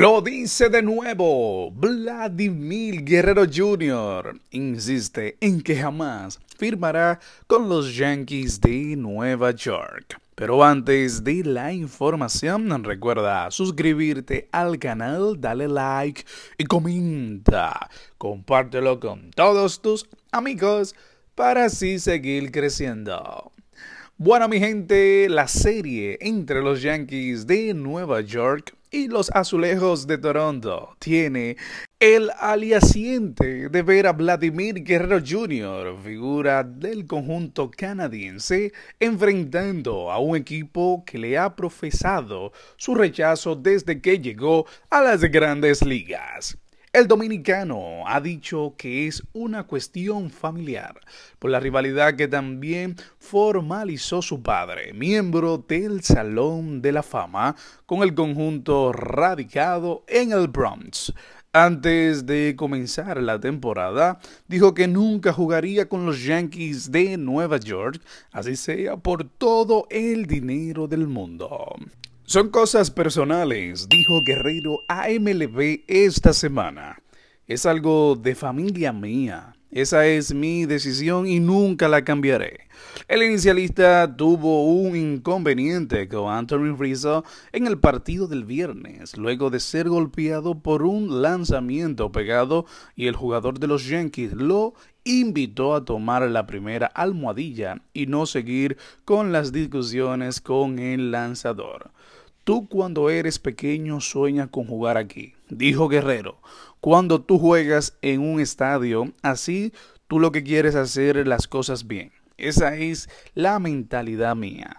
Lo dice de nuevo, Vladimir Guerrero Jr. insiste en que jamás firmará con los Yankees de Nueva York. Pero antes de la información, recuerda suscribirte al canal, dale like y comenta. Compártelo con todos tus amigos para así seguir creciendo. Bueno, mi gente, la serie entre los Yankees de Nueva York y los Azulejos de Toronto tiene el aliaciente de ver a Vladimir Guerrero Jr., figura del conjunto canadiense, enfrentando a un equipo que le ha profesado su rechazo desde que llegó a las grandes ligas. El dominicano ha dicho que es una cuestión familiar por la rivalidad que también formalizó su padre, miembro del Salón de la Fama, con el conjunto radicado en el Bronx. Antes de comenzar la temporada, dijo que nunca jugaría con los Yankees de Nueva York, así sea por todo el dinero del mundo. Son cosas personales, dijo Guerrero a MLB esta semana. Es algo de familia mía. Esa es mi decisión y nunca la cambiaré. El inicialista tuvo un inconveniente con Anthony Rizzo en el partido del viernes, luego de ser golpeado por un lanzamiento pegado y el jugador de los Yankees lo invitó a tomar la primera almohadilla y no seguir con las discusiones con el lanzador. Tú cuando eres pequeño sueñas con jugar aquí, dijo Guerrero. Cuando tú juegas en un estadio, así tú lo que quieres hacer las cosas bien. Esa es la mentalidad mía.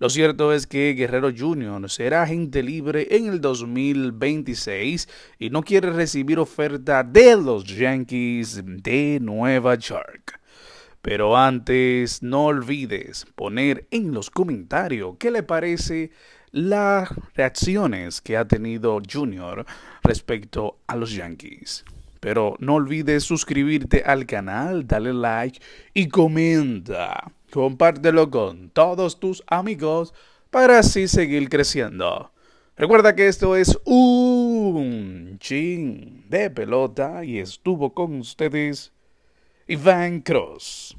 Lo cierto es que Guerrero Jr. será agente libre en el 2026 y no quiere recibir oferta de los Yankees de Nueva York. Pero antes, no olvides poner en los comentarios qué le parece las reacciones que ha tenido Junior respecto a los Yankees. Pero no olvides suscribirte al canal, dale like y comenta. Compártelo con todos tus amigos para así seguir creciendo. Recuerda que esto es un chin de pelota y estuvo con ustedes Iván Cross.